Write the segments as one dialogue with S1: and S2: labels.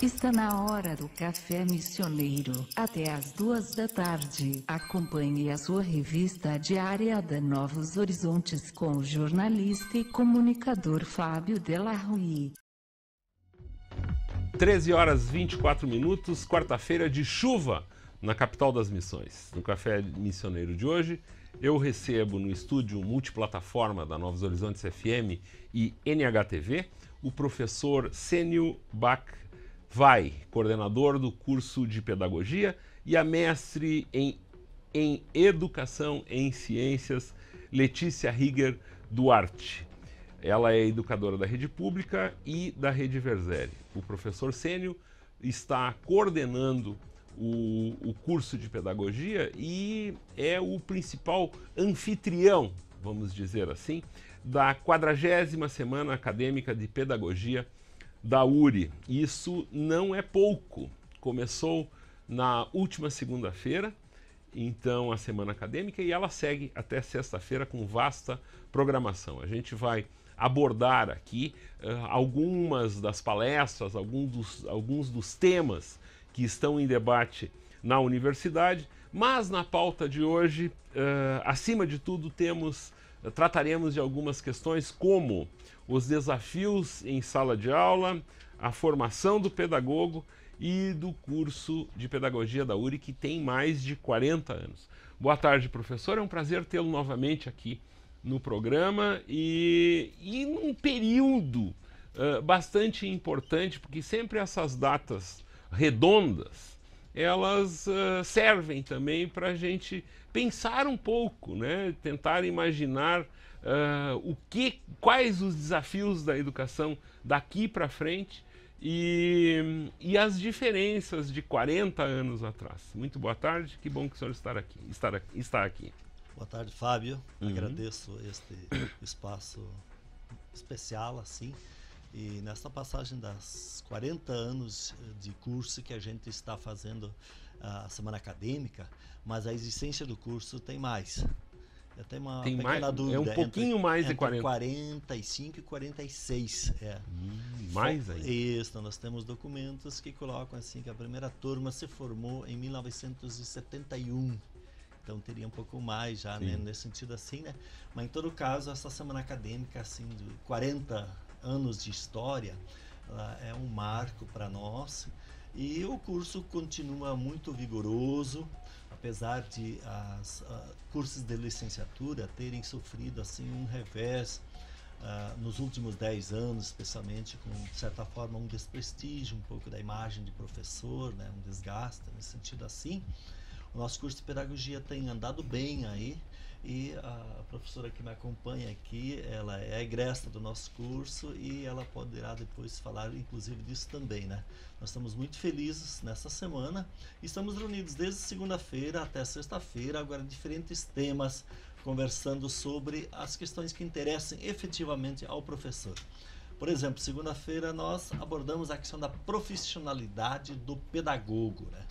S1: Está na hora do Café Missioneiro, até às duas da tarde. Acompanhe a sua revista diária da Novos Horizontes com o jornalista e comunicador Fábio Della Rui.
S2: 13 horas 24 minutos, quarta-feira de chuva na capital das missões. No Café Missioneiro de hoje, eu recebo no estúdio multiplataforma da Novos Horizontes FM e NHTV o professor Sênio Bach Vai, coordenador do curso de Pedagogia e a mestre em, em Educação em Ciências, Letícia Rieger Duarte. Ela é educadora da rede pública e da rede Verzeri. O professor Sênio está coordenando o, o, curso de pedagogia e é o principal anfitrião, vamos dizer assim, da 40 semana acadêmica de pedagogia da URI. Isso não é pouco. Começou na última segunda-feira, então a semana acadêmica, e ela segue até sexta-feira com vasta programação. A gente vai abordar aqui uh, algumas das palestras, alguns dos, alguns dos temas que estão em debate na universidade, mas na pauta de hoje, uh, acima de tudo, temos trataremos de algumas questões como os desafios em sala de aula, a formação do pedagogo e do curso de pedagogia da URI que tem mais de 40 anos. Boa tarde, professor. É um prazer tê-lo novamente aqui no programa e, e num período uh, bastante importante, porque sempre essas datas redondas elas uh, servem também para a gente pensar um pouco, né? tentar imaginar uh, o que, quais os desafios da educação daqui para frente e, e, as diferenças de 40 anos atrás. Muito boa tarde, que bom que o senhor está aqui. Estar, estar aqui.
S3: Boa tarde, Fábio. Uhum. Agradeço este espaço especial, assim. E nessa passagem das 40 anos de curso que a gente está fazendo a semana acadêmica, mas a existência do curso tem mais. Eu tenho uma tem pequena mais, dúvida. É um pouquinho entre, mais entre de 40. 45 e 46. É. Hum, mais ainda. Isso, nós temos documentos que colocam assim que a primeira turma se formou em 1971. Então teria um pouco mais já, né, nesse sentido assim, né? Mas em todo caso, essa semana acadêmica assim de 40 anos de história, é um marco para nós e o curso continua muito vigoroso, apesar de os ah, cursos de licenciatura terem sofrido assim um revés uh, nos últimos 10 anos, especialmente com, de certa forma, um desprestígio, um pouco da imagem de professor, né, um desgaste nesse sentido assim. O nosso curso de pedagogia tem andado bem aí, e a professora que me acompanha aqui, ela é egressa do nosso curso e ela poderá depois falar, inclusive, disso também, né? Nós estamos muito felizes nessa semana. Estamos reunidos desde segunda-feira até sexta-feira, agora diferentes temas, conversando sobre as questões que interessem efetivamente ao professor. Por exemplo, segunda-feira nós abordamos a questão da profissionalidade do pedagogo, né?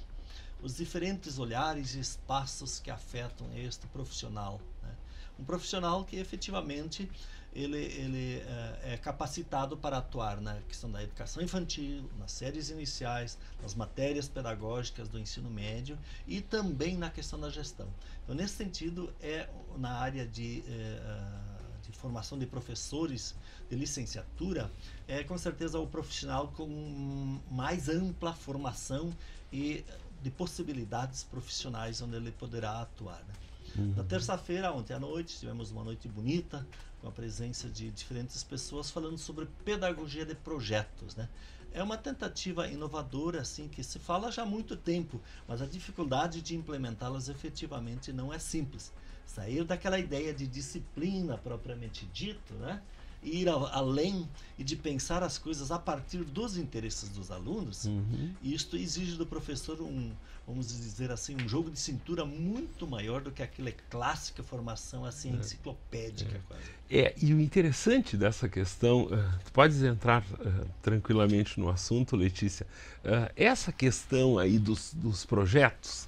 S3: os diferentes olhares e espaços que afetam este profissional. Né? Um profissional que efetivamente ele, ele é, é capacitado para atuar na questão da educação infantil, nas séries iniciais, nas matérias pedagógicas do ensino médio e também na questão da gestão. Então, nesse sentido, é na área de. É, de formação de professores de licenciatura é com certeza o profissional com mais ampla formação e de possibilidades profissionais onde ele poderá atuar. Né? Uhum. Na terça-feira, ontem à noite, tivemos uma noite bonita, com a presença de diferentes pessoas falando sobre pedagogia de projetos. Né? É uma tentativa inovadora, assim, que se fala já há muito tempo, mas a dificuldade de implementá-las efetivamente não é simples. Sair daquela ideia de disciplina propriamente dito, né? ir além e de pensar as coisas a partir dos interesses dos alunos, uhum. isto exige do professor um, vamos dizer assim, um jogo de cintura muito maior do que aquela clássica formação assim é. enciclopédica é. quase.
S2: É, e o interessante dessa questão, uh, tu podes entrar uh, tranquilamente no assunto, Letícia, uh, essa questão aí dos, dos projetos,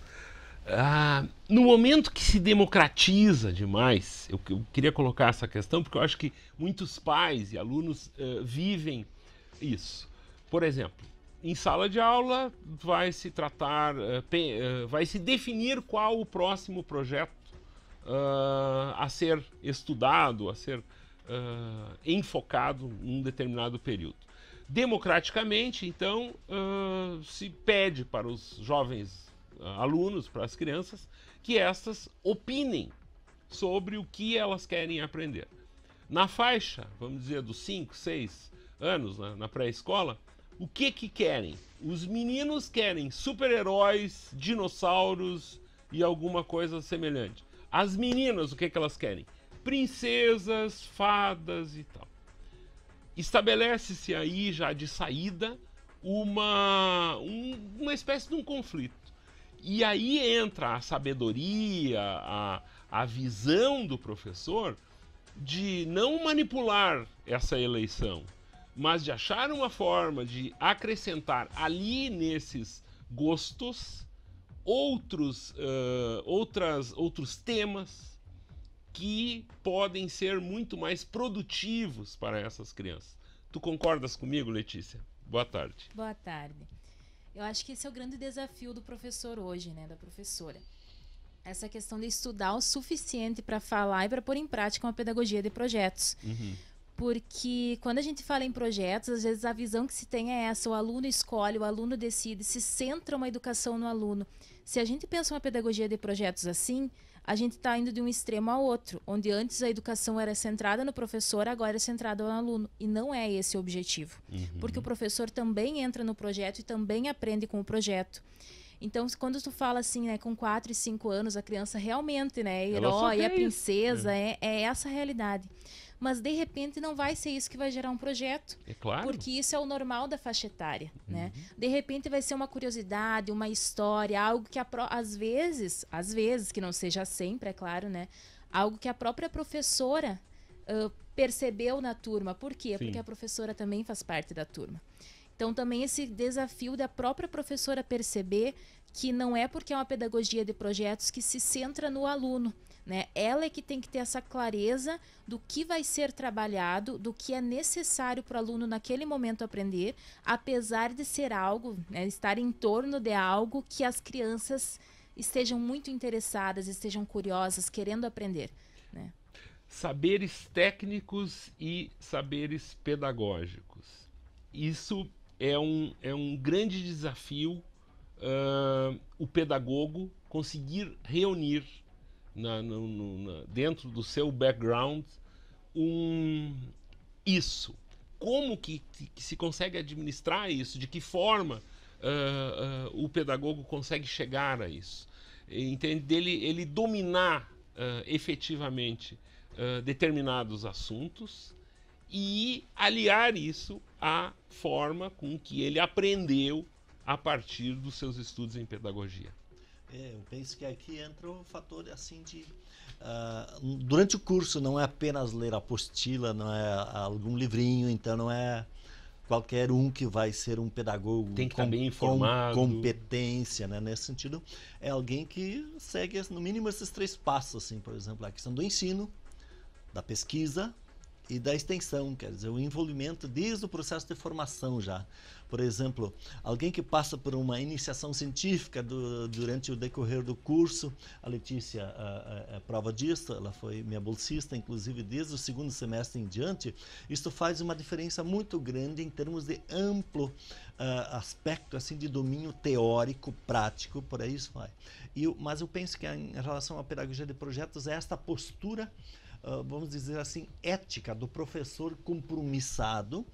S2: ah, no momento que se democratiza demais, eu, eu, queria colocar essa questão porque eu acho que muitos pais e alunos uh, vivem isso. Por exemplo, em sala de aula vai se tratar, uh, pe, uh, vai se definir qual o próximo projeto ah, a ser estudado, a ser ah, enfocado em um determinado período. Democraticamente, então, ah, se pede para os jovens alunos, para as crianças, que estas opinem sobre o que elas querem aprender. Na faixa, vamos dizer, dos 5, 6 anos, na, né, na pré-escola, o que que querem? Os meninos querem super-heróis, dinossauros e alguma coisa semelhante. As meninas, o que que elas querem? Princesas, fadas e tal. Estabelece-se aí já de saída uma, um, uma espécie de um conflito. E aí entra a sabedoria, a, a visão do professor de não manipular essa eleição, mas de achar uma forma de acrescentar ali nesses gostos outros, uh, outras, outros temas que podem ser muito mais produtivos para essas crianças. Tu concordas comigo, Letícia? Boa tarde.
S1: Boa tarde. Eu acho que esse é o grande desafio do professor hoje, né, da professora. Essa questão de estudar o suficiente para falar e para pôr em prática uma pedagogia de projetos. Uhum. Porque quando a gente fala em projetos, às vezes a visão que se tem é essa: o aluno escolhe, o aluno decide, se centra uma educação no aluno. Se a gente pensa uma pedagogia de projetos assim, a gente está indo de um extremo ao outro, onde antes a educação era centrada no professor, agora é centrada no aluno. E não é esse o objetivo. Uhum. Porque o professor também entra no projeto e também aprende com o projeto. Então, quando tu fala assim, né, com 4 e 5 anos, a criança realmente, né, é herói, é princesa, é, é, é essa a realidade mas de repente não vai ser isso que vai gerar um projeto. É claro. Porque isso é o normal da faixa etária, uhum. né? De repente vai ser uma curiosidade, uma história, algo que pro... às vezes, às vezes, que não seja sempre, é claro, né? Algo que a própria professora uh, percebeu na turma. Por quê? Sim. Porque a professora também faz parte da turma. Então, também esse desafio da própria professora perceber que não é porque é uma pedagogia de projetos que se centra no aluno, né? Ela é que tem que ter essa clareza do que vai ser trabalhado, do que é necessário para o aluno naquele momento aprender, apesar de ser algo, né, estar em torno de algo que as crianças estejam muito interessadas, estejam curiosas, querendo aprender. Né?
S2: Saberes técnicos e saberes pedagógicos. Isso é um, é um grande desafio uh, o pedagogo conseguir reunir na, na, dentro do seu background um isso. Como que, que se consegue administrar isso? De que forma uh, uh, o pedagogo consegue chegar a isso? Entende? ele dominar uh, efetivamente determinados assuntos e aliar isso à forma com que ele aprendeu a partir dos seus estudos em pedagogia.
S3: É, eu penso que aqui entra o fator assim de uh, durante o curso não é apenas ler apostila, não é algum livrinho, então não é qualquer um que vai ser um pedagogo tem que tá com, estar bem informado com competência né nesse sentido é alguém que segue no mínimo esses três passos assim por exemplo a questão do ensino da pesquisa e da extensão, quer dizer, o envolvimento desde o processo de formação já. Por exemplo, alguém que passa por uma iniciação científica do, durante o decorrer do curso, a Letícia a, a, a é prova disso, ela foi minha bolsista, inclusive desde o segundo semestre em diante, isso faz uma diferença muito grande em termos de amplo uh, aspecto assim de domínio teórico, prático, por aí isso vai. E, mas eu penso que em relação à pedagogia de projetos, é esta postura ah, vamos dizer assim, ética do professor compromissado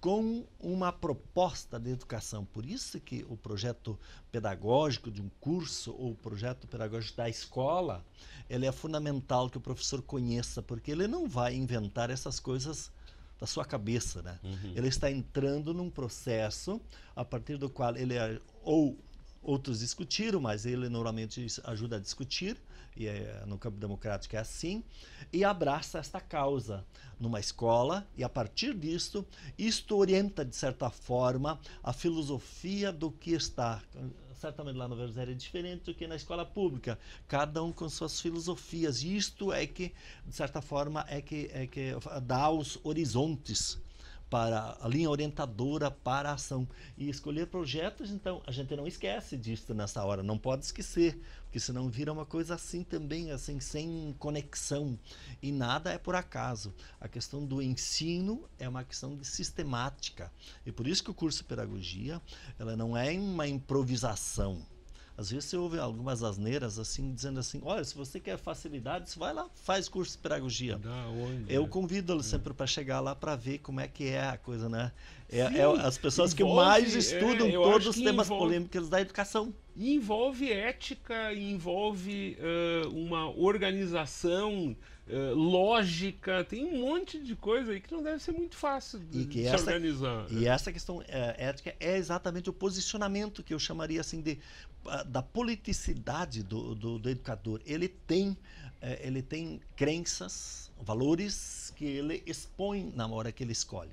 S3: com uma proposta de educação. Por isso que o projeto pedagógico de um curso ou o projeto pedagógico da escola, ele é fundamental que o professor conheça, porque ele não vai inventar essas coisas da sua cabeça, né? Uhum. Ele está entrando num processo a partir do qual ele é ou Outros discutiram, mas ele normalmente ajuda a discutir, e é, no campo democrático é assim, e abraça esta causa numa escola, e a partir disso, isto orienta, de certa forma, a filosofia do que está. Certamente lá no Versailles é diferente do que na escola pública, cada um com suas filosofias, e isto é que, de certa forma, é que, é que dá os horizontes para a linha orientadora para a ação e escolher projetos. Então, a gente não esquece disso nessa hora, não pode esquecer, porque senão vira uma coisa assim também, assim sem conexão e nada é por acaso. A questão do ensino é uma questão de sistemática e por isso que o curso de pedagogia ela não é uma improvisação. Às vezes você ouve algumas asneiras assim, dizendo assim: olha, se você quer facilidades, vai lá, faz curso de pedagogia. Onde, Eu né? convido é. sempre para chegar lá para ver como é que é a coisa, né? É, é as pessoas envolve, que mais é, estudam é, todos os temas envolve,
S2: polêmicos da educação. Envolve ética, envolve uh, uma organização uh, lógica, tem um monte de coisa aí que não deve ser muito fácil de, de essa, se organizar. Né? E essa questão uh, ética é exatamente o
S3: posicionamento que eu chamaria assim de da politicidade do, do, do educador. Ele tem, ele tem crenças, valores que ele expõe na hora que ele escolhe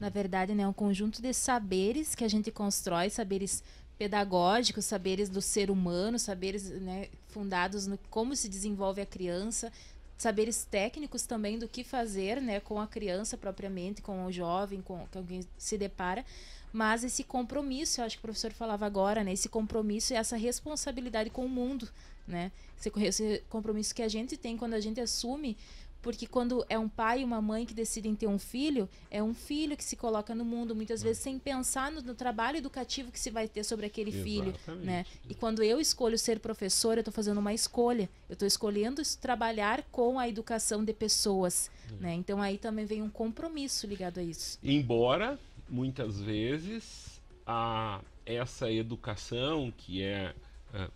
S1: na verdade, né, é um conjunto de saberes que a gente constrói, saberes pedagógicos, saberes do ser humano, saberes né, fundados no como se desenvolve a criança, saberes técnicos também do que fazer né, com a criança propriamente, com o jovem, com que alguém se depara. Mas esse compromisso, eu acho que o professor falava agora, né, esse compromisso e é essa responsabilidade com o mundo, né, esse, esse compromisso que a gente tem quando a gente assume porque quando é um pai e uma mãe que decidem ter um filho, é um filho que se coloca no mundo, muitas vezes sem pensar no, no trabalho educativo que se vai ter sobre aquele Exatamente. filho. Né? E quando eu escolho ser professor, eu estou fazendo uma escolha. Eu estou escolhendo trabalhar com a educação de pessoas. Uhum. Né? Então aí também vem um compromisso ligado a isso.
S2: Embora, muitas vezes, a essa educação que é, é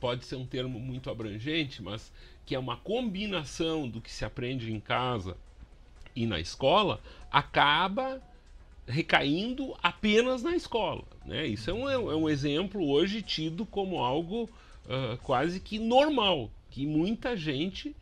S2: pode ser um termo muito abrangente, mas que é uma combinação do que se aprende em casa e na escola, acaba recaindo apenas na escola. Né? Isso é um, é um é exemplo hoje tido como algo uh, quase que normal, que muita gente,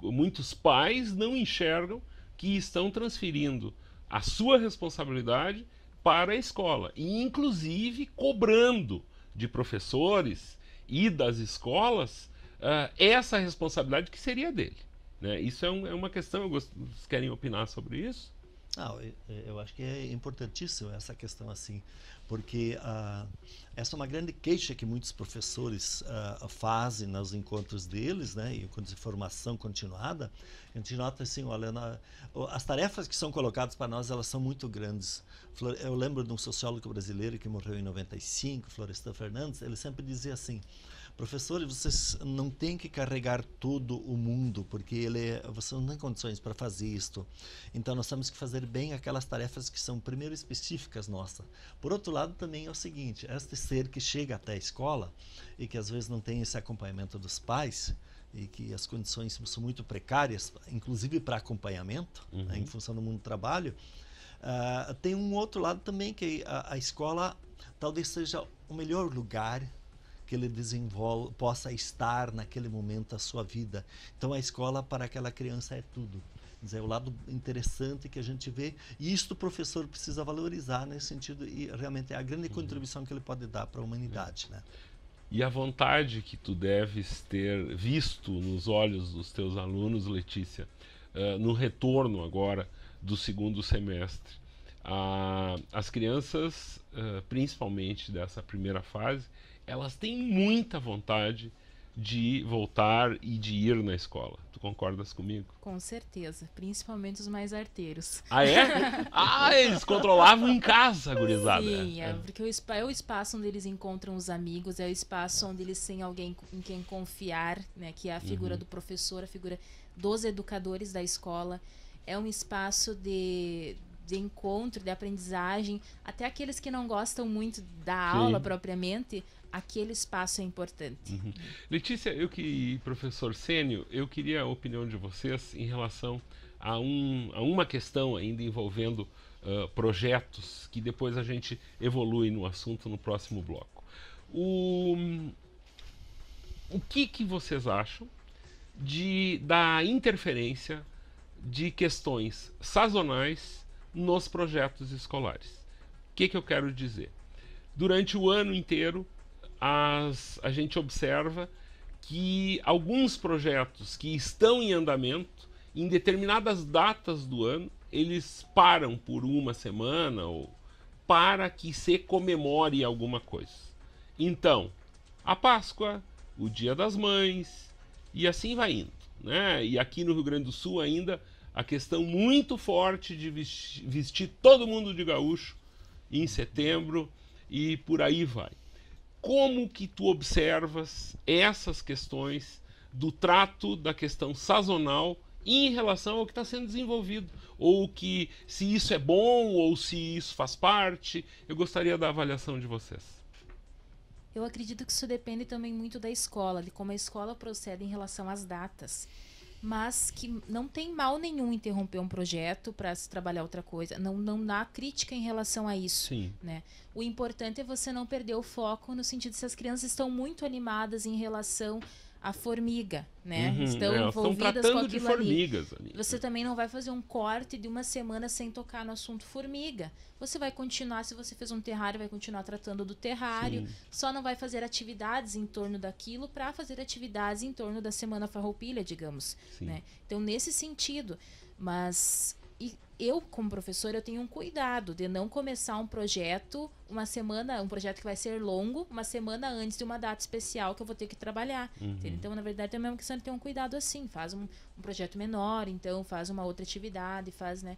S2: uh, muitos pais não enxergam que estão transferindo a sua responsabilidade para a escola, e inclusive cobrando de professores e das escolas uh, essa responsabilidade que seria dele. Né? Isso é, um, é, uma questão, gost... vocês querem opinar sobre isso? Ah, eu, eu acho que é importantíssimo essa questão assim, porque
S3: uh, essa é uma grande queixa que muitos professores uh, fazem nos encontros deles, né, e quando de formação continuada. A gente nota assim, olha, na, as tarefas que são colocadas para nós, elas são muito grandes. Eu lembro de um sociólogo brasileiro que morreu em 95, Florestan Fernandes, ele sempre dizia assim, professores, vocês não têm que carregar todo o mundo, porque ele, você não tem condições para fazer isto. Então nós temos que fazer bem aquelas tarefas que são primeiro específicas nossas. Por outro lado, também é o seguinte, este ser que chega até a escola e que às vezes não tem esse acompanhamento dos pais, e que as condições são muito precárias, inclusive para acompanhamento, né, uhum. né, em função do mundo do trabalho, uh, tem um outro lado também que a, a escola talvez seja o melhor lugar que ele desenvolve, possa estar naquele momento da sua vida. Então a escola para aquela criança é tudo. É o lado interessante que a gente vê, e isso o professor precisa valorizar nesse sentido, e realmente é a grande uhum. contribuição que ele pode dar para a humanidade. É. Né?
S2: E a vontade que tu deves ter visto nos olhos dos teus alunos, Letícia, uh, no retorno agora do segundo semestre ah, as crianças, ah, principalmente dessa primeira fase, elas têm muita vontade de voltar e de ir na escola. Tu concordas comigo?
S1: Com certeza, principalmente os mais arteiros. Ah, é?
S2: ah, eles controlavam em casa, gurizada. Sim, é, é.
S1: porque o é o espaço onde eles encontram os amigos, é o espaço onde eles têm alguém em quem confiar, né, que é a figura uhum. do professor, a figura dos educadores da escola. É um espaço de, de encontro, de aprendizagem, até aqueles que não gostam muito da Sim. aula propriamente, aquele espaço é importante. Uhum.
S2: Letícia, eu que professor Sênio, eu queria a opinião de vocês em relação a, um, a uma questão ainda envolvendo uh, projetos que depois a gente evolui no assunto no próximo bloco. O, o que, que vocês acham de, da interferência de questões sazonais nos projetos escolares. O que, que eu quero dizer? Durante o ano inteiro, as, a gente observa que alguns projetos que estão em andamento, em determinadas datas do ano, eles param por uma semana ou para que se comemore alguma coisa. Então, a Páscoa, o Dia das Mães e assim vai indo, né? E aqui no Rio Grande do Sul ainda a questão muito forte de vestir, vestir todo mundo de gaúcho em setembro e por aí vai. Como que tu observas essas questões do trato da questão sazonal em relação ao que está sendo desenvolvido? Ou que se isso é bom ou se isso faz parte? Eu gostaria da avaliação de vocês.
S1: Eu acredito que isso depende também muito da escola, de como a escola procede em relação às datas mas que não tem mal nenhum interromper um projeto para se trabalhar outra coisa. Não, não há crítica em relação a isso. Sim. Né? O importante é você não perder o foco no sentido de se as crianças estão muito animadas em relação a formiga, né? Uhum, estão é, envolvidas estão com aquilo formigas, ali. Você também não vai fazer um corte de uma semana sem tocar no assunto formiga. Você vai continuar, se você fez um terrário, vai continuar tratando do terrário. Sim. Só não vai fazer atividades em torno daquilo para fazer atividades em torno da semana farroupilha, digamos. Né? Então, nesse sentido. Mas e eu, como professora, eu tenho um cuidado de não começar um projeto uma semana, um projeto que vai ser longo, uma semana antes de uma data especial que eu vou ter que trabalhar. Uhum. Então, na verdade, é a mesma questão de ter um cuidado assim. Faz um, um, projeto menor, então faz uma outra atividade, faz, né?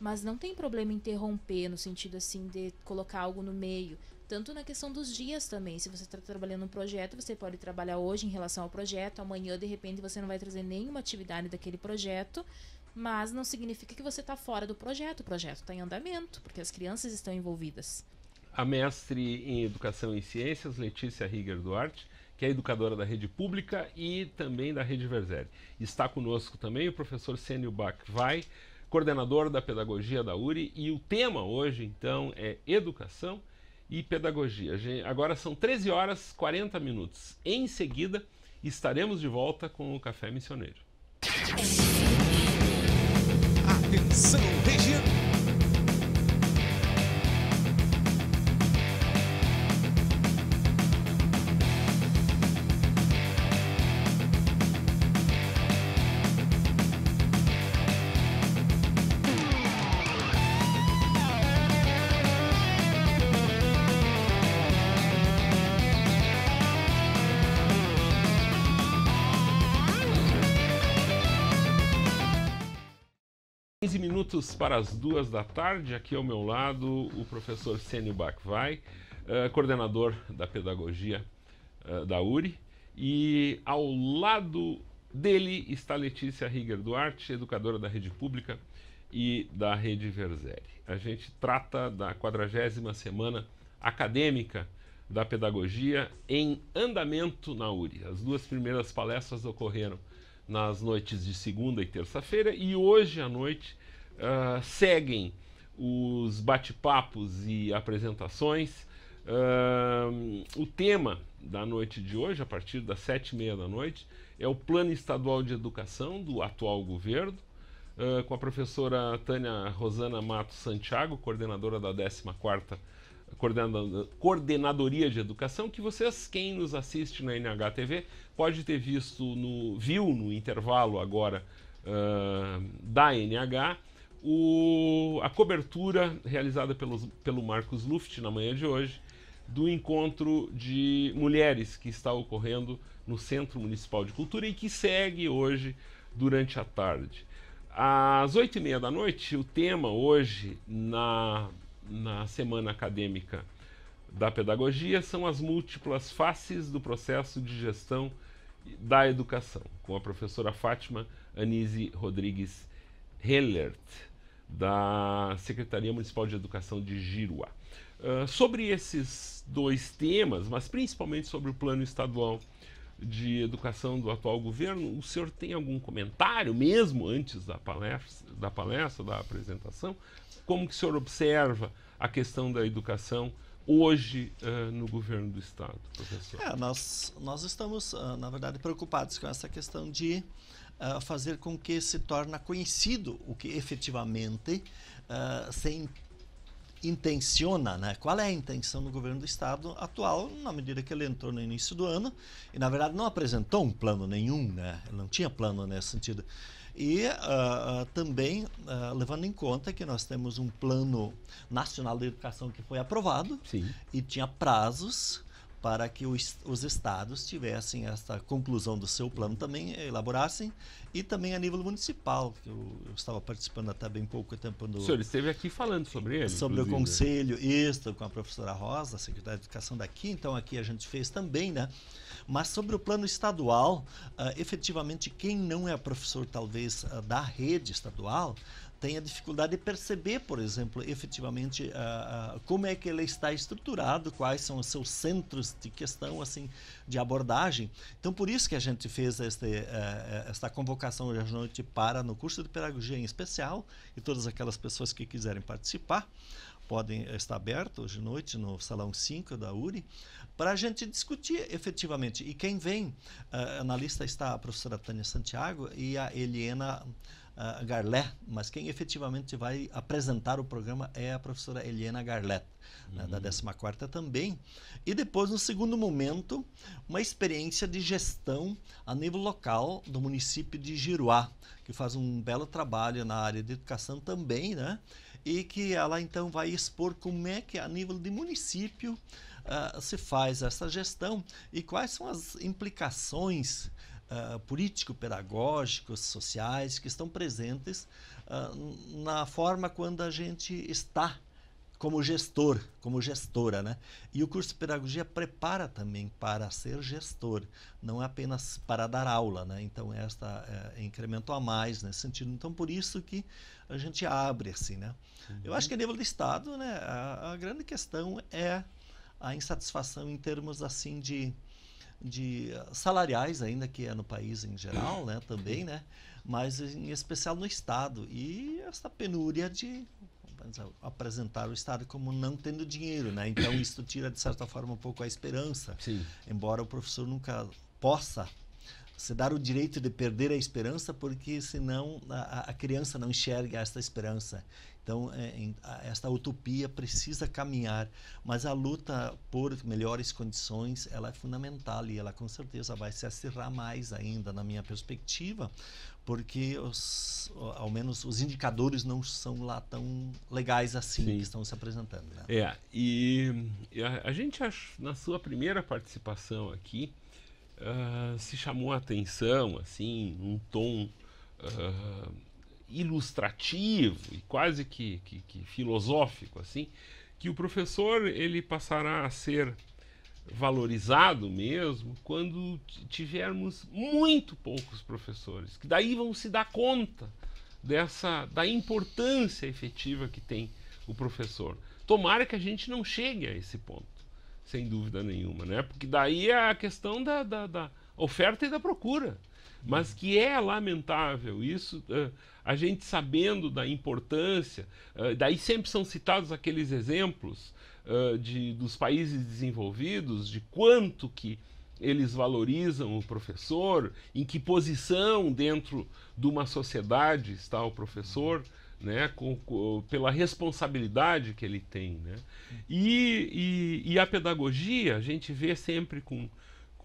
S1: Mas não tem problema interromper no sentido assim de colocar algo no meio. Tanto na questão dos dias também. Se você está trabalhando um projeto, você pode trabalhar hoje em relação ao projeto, amanhã, de repente, você não vai trazer nenhuma atividade daquele projeto mas não significa que você está fora do projeto. O projeto está em andamento, porque as crianças estão envolvidas.
S2: A mestre em Educação e Ciências, Letícia Rigger Duarte, que é educadora da rede pública e também da rede Verzeri. Está conosco também o professor Sênio Bach Vai, coordenador da pedagogia da URI, e o tema hoje, então, é educação e pedagogia. Agora são 13 horas 40 minutos. Em seguida, estaremos de volta com o Café Missioneiro. in salvation. para as duas da tarde. Aqui ao meu lado, o professor Sênio Bakvai, uh, eh, coordenador da pedagogia uh, da URI. E ao lado dele está Letícia Rigger Duarte, educadora da rede pública e da rede Verzeri. A gente trata da 40 semana acadêmica da pedagogia em andamento na URI. As duas primeiras palestras ocorreram nas noites de segunda e terça-feira e hoje à noite ah, seguem os bate-papos e apresentações. Uh, o tema da noite de hoje, a partir das sete e meia da noite, é o Plano Estadual de Educação do atual governo, uh, com a professora Tânia Rosana Mato Santiago, coordenadora da 14ª Coordenadoria de Educação, que vocês, quem nos assiste na NHTV, pode ter visto, no, viu no intervalo agora uh, da NH, o, a cobertura realizada pelos, pelo Marcos Luft na manhã de hoje do encontro de mulheres que está ocorrendo no Centro Municipal de Cultura e que segue hoje durante a tarde. Às oito e meia da noite, o tema hoje na, na Semana Acadêmica da Pedagogia são as múltiplas faces do processo de gestão da educação, com a professora Fátima Anise Rodrigues Hellert, da Secretaria Municipal de Educação de Giruá. Uh, sobre esses dois temas, mas principalmente sobre o plano estadual de educação do atual governo, o senhor tem algum comentário, mesmo antes da palestra, da, palestra, da apresentação? Como que o senhor observa a questão da educação hoje uh, no governo do Estado, professor? É, nós, nós estamos, uh, na verdade, preocupados com
S3: essa questão de uh, fazer com que se torne conhecido o que efetivamente uh, se intenciona, né? Qual é a intenção do governo do estado atual, na medida que ele entrou no início do ano e na verdade não apresentou um plano nenhum, né? Ele não tinha plano nesse sentido. E uh, também uh, levando em conta que nós temos um plano nacional de educação que foi aprovado Sim. e tinha prazos para que os, os estados tivessem essa conclusão do seu plano também, elaborassem, e também a nível municipal, que eu, eu estava participando até bem pouco tempo do... O senhor esteve aqui falando sobre ele, Sobre inclusive. o né? conselho, isto, com a professora Rosa, secretária de Educação daqui, então aqui a gente fez também, né? Mas sobre o plano estadual, uh, efetivamente, quem não é professor, talvez, uh, da rede estadual, tem a dificuldade de perceber, por exemplo, efetivamente uh, uh, como é que ele está estruturado, quais são os seus centros de questão assim de abordagem. Então, por isso que a gente fez este, uh, esta convocação hoje à noite para no curso de pedagogia em especial e todas aquelas pessoas que quiserem participar podem estar aberto hoje à noite no Salão 5 da URI, para a gente discutir efetivamente. E quem vem, uh, eh, na lista está a professora Tânia Santiago e a Eliana uh, Garlé, mas quem efetivamente vai apresentar o programa é a professora Eliana Garlé, uhum. né, da 14 uhum. também. E depois, no segundo momento, uma experiência de gestão a nível local do município de Giruá, que faz um belo trabalho na área de educação também, né? E que ela então vai expor como é que a nível de município uh, se faz essa gestão e quais são as implicações uh, político-pedagógicos, sociais, que estão presentes uh, na forma quando a gente está como gestor, como gestora, né? E o curso de pedagogia prepara também para ser gestor, não é apenas para dar aula, né? Então esta é, incremento a mais nesse sentido. Então por isso que a gente abre assim, né? Uhum. Eu acho uhum. que a nível do estado, né? A, a grande questão é a insatisfação em termos assim de de salariais ainda que é no país em geral, né, também, né, mas em especial no estado e essa penúria de apresentar o Estado como não tendo dinheiro, né? Então isso tira de certa forma um pouco a esperança. Sim. Embora o professor nunca possa se dar o direito de perder a esperança, porque senão a, a criança não enxerga esta esperança então, é, em, a, esta utopia precisa caminhar, mas a luta por melhores condições ela é fundamental e ela com certeza vai se acirrar mais ainda, na minha perspectiva, porque os, ao menos os indicadores não são lá tão legais assim Sim. que estão se apresentando. Né?
S2: É, e, e a, a, gente, na sua primeira participação aqui, uh, se chamou a atenção, assim, um tom. Uh, ilustrativo e quase que, que, que filosófico assim, que o professor ele passará a ser valorizado mesmo quando tivermos muito poucos professores, que daí vão se dar conta dessa da importância efetiva que tem o professor. Tomara que a gente não chegue a esse ponto, sem dúvida nenhuma, né? Porque daí é a questão da, da, da oferta e da procura mas que é lamentável isso, uh, a gente sabendo da importância, uh, daí sempre são citados aqueles exemplos uh, de, dos países desenvolvidos, de quanto que eles valorizam o professor, em que posição dentro de uma sociedade está o professor, né, com, com, pela responsabilidade que ele tem. Né? E, e, e a pedagogia, a gente vê sempre com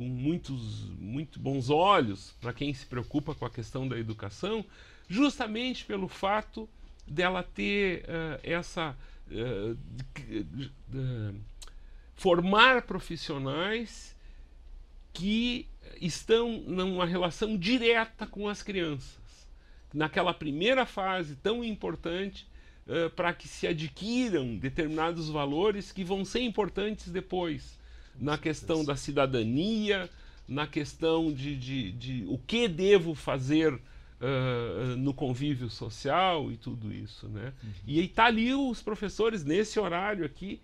S2: com muitos, muito bons olhos para quem se preocupa com a questão da educação, justamente pelo fato dela ter uh, essa. Uh, formar profissionais que estão numa relação direta com as crianças, naquela primeira fase tão importante para que se adquiram determinados valores que vão ser importantes depois na questão da cidadania, na questão de, de, de o que devo fazer uh, no convívio social e tudo isso. Né? Uhum. E aí tá ali os professores, nesse horário aqui,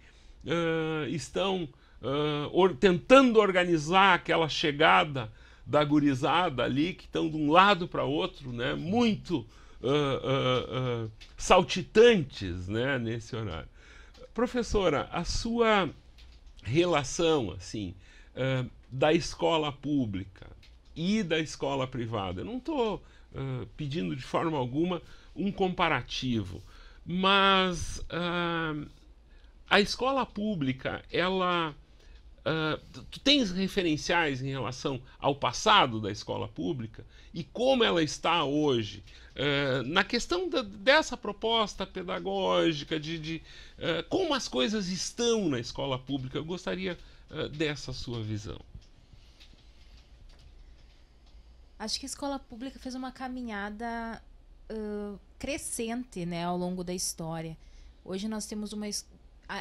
S2: uh, estão uh, or, tentando organizar aquela chegada da gurizada ali, que estão de um lado para outro, né? Uhum. muito saltitantes né? nesse horário. Professora, a sua relação assim uh, da escola pública e da escola privada. Eu não estou uh, pedindo de forma alguma um comparativo, mas uh, a escola pública ela ah, tu tens referenciais em relação ao passado da escola pública e como ela está hoje? Uh, na questão da, dessa proposta pedagógica, de, de uh, como as coisas estão na escola pública, eu gostaria dessa sua visão.
S1: Acho que a escola pública fez uma caminhada crescente né, ao longo da história. Hoje nós temos uma,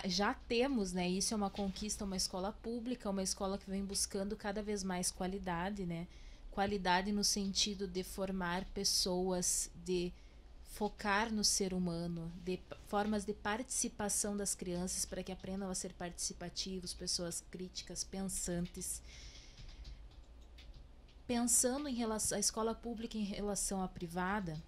S1: já temos, né? Isso é uma conquista, uma escola pública, uma escola que vem buscando cada vez mais qualidade, né? Qualidade no sentido de formar pessoas, de focar no ser humano, de formas de participação das crianças para que aprendam a ser participativos, pessoas críticas, pensantes. Pensando em relação à escola pública em relação à privada,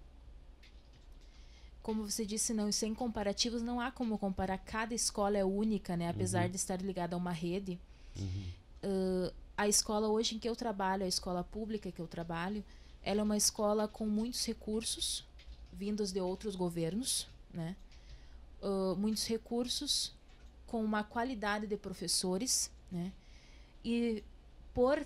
S1: como você disse, não, sem comparativos não há como comparar. Cada escola é única, né? Apesar uhum. de estar ligada a uma rede. Uhum. Uh, a escola hoje em que eu trabalho, a escola pública que eu trabalho, ela é uma escola com muitos recursos vindos de outros governos, né? Uh, muitos recursos com uma qualidade de professores, né? E por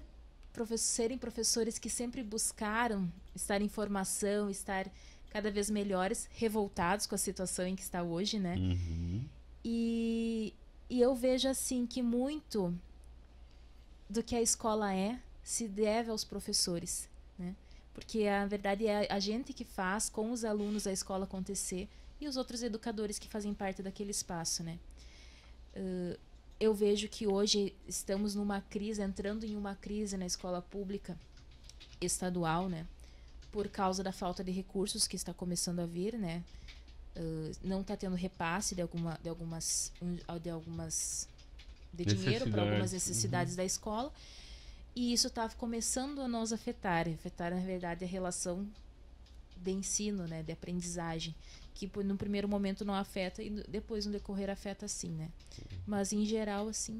S1: profe serem professores que sempre buscaram estar em formação, estar cada vez melhores, revoltados com a situação em que está hoje, né? Uhum. E, e eu vejo assim que muito do que a escola é se deve aos professores, né? Porque a verdade é a gente que faz com os alunos a escola acontecer e os outros educadores que fazem parte daquele espaço, né? Uh, eu vejo que hoje estamos numa crise, entrando em uma crise na escola pública estadual, né? por causa da falta de recursos que está começando a vir, né? Uh, não está tendo repasse de, alguma, de algumas de algumas de dinheiro para algumas necessidades uhum. da escola e isso está começando a nos afetar afetar na verdade a relação de ensino né de aprendizagem que no primeiro momento não afeta e depois no decorrer afeta sim né mas em geral assim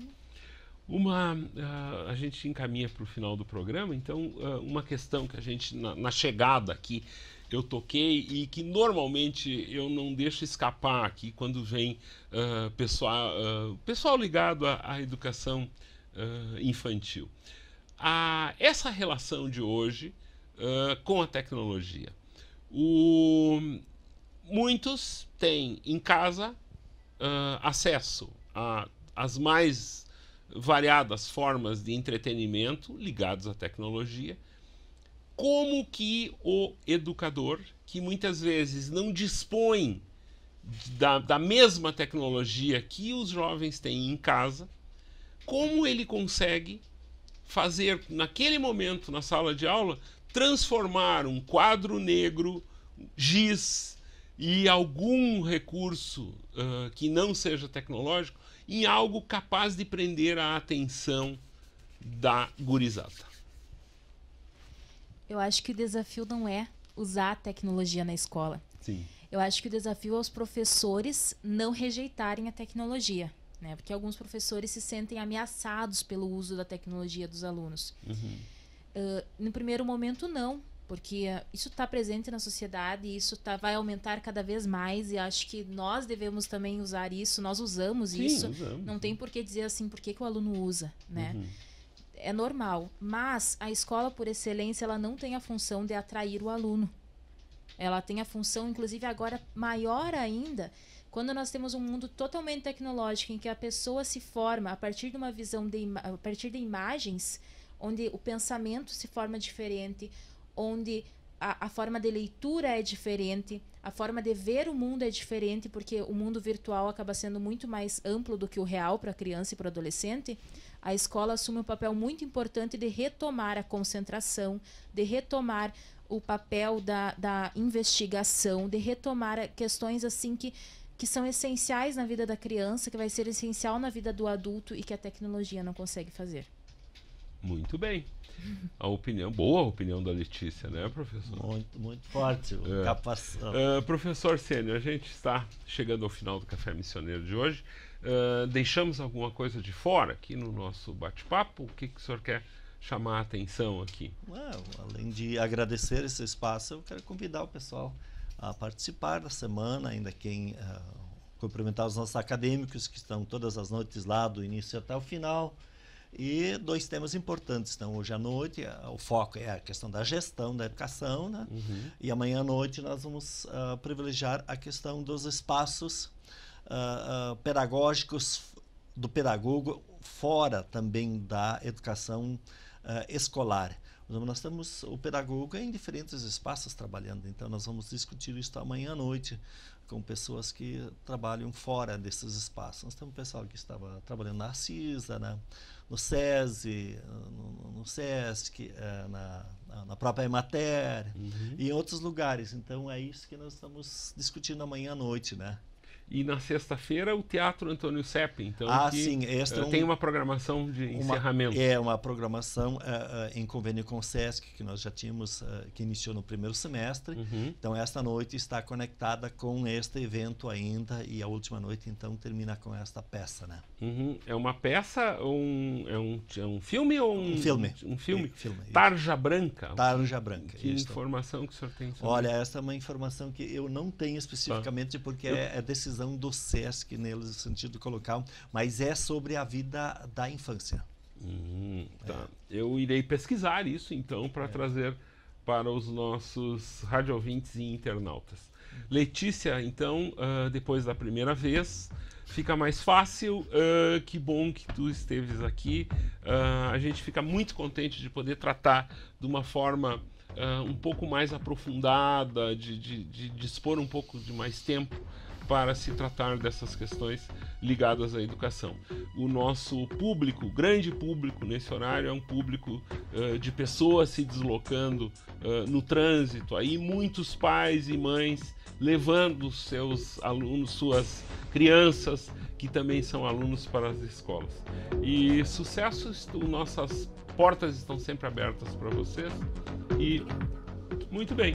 S2: uma, uh, a gente encaminha para o final do programa, então uh, uma questão que a gente, na, na, chegada aqui, eu toquei e que normalmente eu não deixo escapar aqui quando vem uh, pessoal, pessoal ligado à, à educação infantil. A, essa relação de hoje com a tecnologia. O, muitos têm em casa acesso às mais variadas formas de entretenimento ligados à tecnologia, como que o educador, que muitas vezes não dispõe da, da mesma tecnologia que os jovens têm em casa, como ele consegue fazer naquele momento na sala de aula transformar um quadro negro, giz e algum recurso uh, que não seja tecnológico em algo capaz de prender a atenção da gurizada.
S1: Eu acho que o desafio não é usar a tecnologia na escola. Sim. Eu acho que o desafio é os professores não rejeitarem a tecnologia, né? Porque alguns professores se sentem ameaçados pelo uso da tecnologia dos alunos. Uhum. Uh, no primeiro momento, não porque isso está presente na sociedade e isso tá, vai aumentar cada vez mais e acho que nós devemos também usar isso, nós usamos Sim, isso. Usamos. Não tem por que dizer assim, por que, que o aluno usa, né? Uhum. É normal, mas a escola por excelência ela não tem a função de atrair o aluno. Ela tem a função, inclusive agora maior ainda, quando nós temos um mundo totalmente tecnológico em que a pessoa se forma a partir de uma visão de a partir de imagens, onde o pensamento se forma diferente, onde a, a, forma de leitura é diferente, a forma de ver o mundo é diferente, porque o mundo virtual acaba sendo muito mais amplo do que o real para a criança e para o adolescente. A escola assume um papel muito importante de retomar a concentração, de retomar o papel da, da investigação, de retomar questões assim que que são essenciais na vida da criança, que vai ser essencial na vida do adulto e que a tecnologia não consegue fazer.
S2: Muito bem. A opinião, boa a opinião da Letícia, né, professor? Muito, muito forte. É. Capação. Uh, professor Sênior, a gente está chegando ao final do Café Missioneiro de hoje. Uh, deixamos alguma coisa de fora aqui no nosso bate-papo? O que, que o senhor quer chamar a atenção aqui? Well, além de
S3: agradecer esse espaço, eu quero convidar o pessoal a participar da semana, ainda quem uh, cumprimentar os nossos acadêmicos que estão todas as noites lá do início até o final. E dois temas importantes estão hoje à noite. O foco é a questão da gestão da educação, né? Uhum. E amanhã à noite nós vamos uh, privilegiar a questão dos espaços uh, uh, pedagógicos do pedagogo fora também da educação escolar. Então, nós temos o pedagogo em diferentes espaços trabalhando, então nós vamos discutir isso amanhã à noite com pessoas que trabalham fora desses espaços. Nós temos pessoal que estava trabalhando na CISA, né, no SESI, no, no SESC, é, na, na própria Emater uhum. e em outros lugares. Então é isso que nós estamos discutindo amanhã à noite, né?
S2: E na sexta-feira o Teatro Antônio Sepp, então ah, que, sim, extra uh, é eh, um, tem uma
S3: programação
S2: de uma, encerramento.
S3: É uma programação uh, uh, em convênio com o SESC que nós já tínhamos que iniciou no primeiro semestre. Uhum. Então esta noite está conectada com este evento ainda e a última noite então termina com esta peça, né?
S2: Uhum. É uma peça, um é um, é um filme ou um, um filme? Um filme. É, filme. Tarja Branca. Tarja Branca. Que informação que o senhor tem? Sobre Olha, essa
S3: é uma informação que eu não tenho tá. especificamente porque eu... é, é decisão decisão do SESC neles no sentido de colocar, mas é sobre a vida da
S2: infância. Hum, tá. É. Eu irei pesquisar isso então para é. trazer para os nossos radiovintes e internautas. Letícia, então, uh, depois da primeira vez, fica mais fácil. Uh, que bom que tu esteves aqui. Uh, a gente fica muito contente de poder tratar de uma forma um pouco mais aprofundada, de, de, de dispor um pouco de mais tempo para se tratar dessas questões ligadas à educação. O nosso público, grande público nesse horário, é um público uh, de pessoas se deslocando uh, no trânsito, aí muitos pais e mães levando seus alunos, suas crianças, que também são alunos para as escolas. E sucesso, nossas portas estão sempre abertas para vocês e muito bem.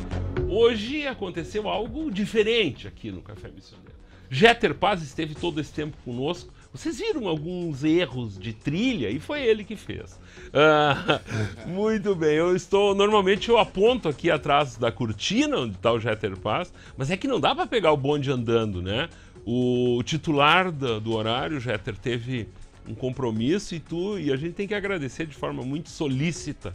S2: Hoje aconteceu algo diferente aqui no Café Missioneiro. Jeter Paz esteve todo esse tempo conosco. Vocês viram alguns erros de trilha e foi ele que fez. Ah, muito bem, eu estou. Normalmente eu aponto aqui atrás da cortina onde está o Jeter Paz, mas é que não dá para pegar o bonde andando, né? O titular do, do horário, Jeter, teve um compromisso e tu e a gente tem que agradecer de forma muito solícita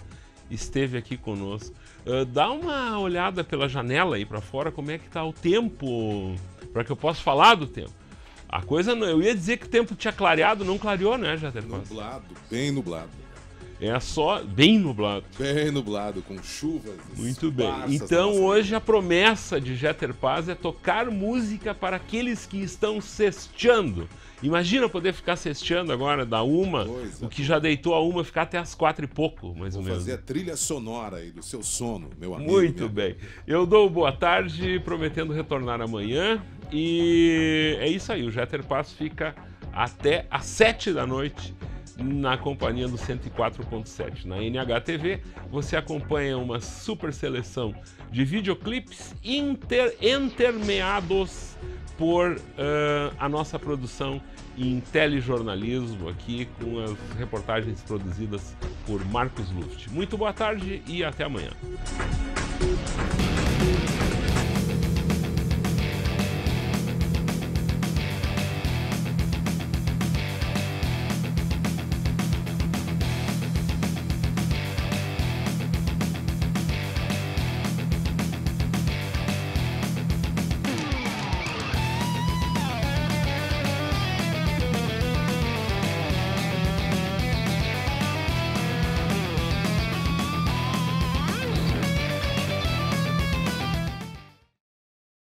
S2: esteve aqui conosco. Ah, dá uma olhada pela janela aí para fora como é que tá o tempo, para que eu possa falar do tempo. A coisa não, eu ia dizer que o tempo tinha clareado, não clareou, né, Jater Nublado, bem nublado. É só bem nublado. Bem nublado, com chuvas. Muito bem. Então hoje vida. a promessa de Jeter Paz é tocar música para aqueles que estão sesteando. Imagina poder ficar sesteando agora da uma, o que já deitou a uma, ficar até as quatro e pouco, mais Vou ou menos. fazer a trilha sonora aí do seu sono, meu amigo. Muito bem. Eu dou boa tarde, prometendo retornar amanhã. E é isso aí, o Jeter Pass fica até às sete da noite na companhia do 104.7. Na NHTV você acompanha uma super seleção de videoclipes inter intermeados por uh, a nossa produção em telejornalismo aqui com as reportagens produzidas por Marcos Luft. Muito boa tarde e até amanhã.